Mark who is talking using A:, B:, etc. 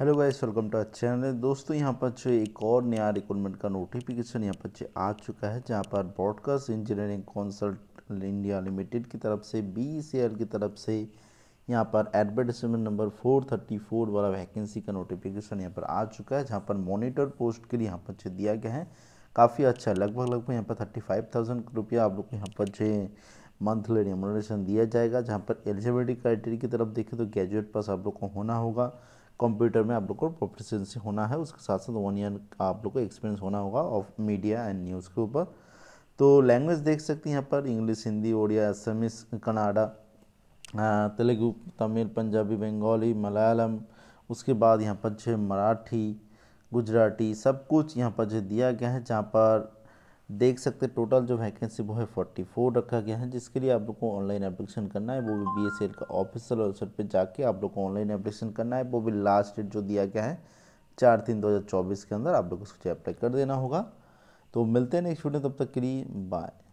A: hello guys welcome to अच्छे channel दोस्तों यहाँ पर जो एक और नया रिक्रूटमेंट का नोटिफिकेशन e यहाँ पर आ चुका है जहाँ पर broadcast engineering consult India limited की तरफ से बी की तरफ से यहाँ पर एडवर्टिजमेंट नंबर 434 वाला वैकेंसी का नोटिफिकेशन यहाँ पर आ चुका है जहाँ पर मोनिटर पोस्ट के लिए यहाँ पर दिया गया है काफ़ी अच्छा लगभग लगभग यहाँ पर थर्टी फाइव थाउजेंड रुपया आप लोग को यहाँ पर जो मंथली रिमोनेशन दिया जाएगा जहाँ पर एलिजिबिलिटी क्राइटेरिया की तरफ देखें तो ग्रेजुएट पास आप लोग को होना होगा कंप्यूटर में आप लोग को प्रोफिशेंसी होना है उसके साथ साथ वन ईयर का आप लोग को एक्सपीरियंस होना होगा ऑफ मीडिया एंड न्यूज़ के ऊपर तो लैंग्वेज देख सकते हैं यहाँ पर इंग्लिश हिंदी ओडिया असमिस कनाडा तेलुगु तमिल पंजाबी बंगाली मलयालम उसके बाद यहाँ पर जो मराठी गुजराती सब कुछ यहाँ पर जो दिया गया है जहाँ पर देख सकते हैं टोटल जो वैकेंसी वो है फोर्टी फोर रखा गया है जिसके लिए आप लोग को ऑनलाइन एप्लीकेशन करना है वो भी बी एस एल का ऑफिशियल वेबसाइट पर जाके आप लोग को ऑनलाइन एप्लीकेशन करना है वो भी लास्ट डेट जो दिया गया है चार तीन दो हज़ार चौबीस के अंदर आप लोग उसको अप्लाई कर देना होगा तो मिलते हैं नेक्स्ट वीडियो तब तक के लिए बाय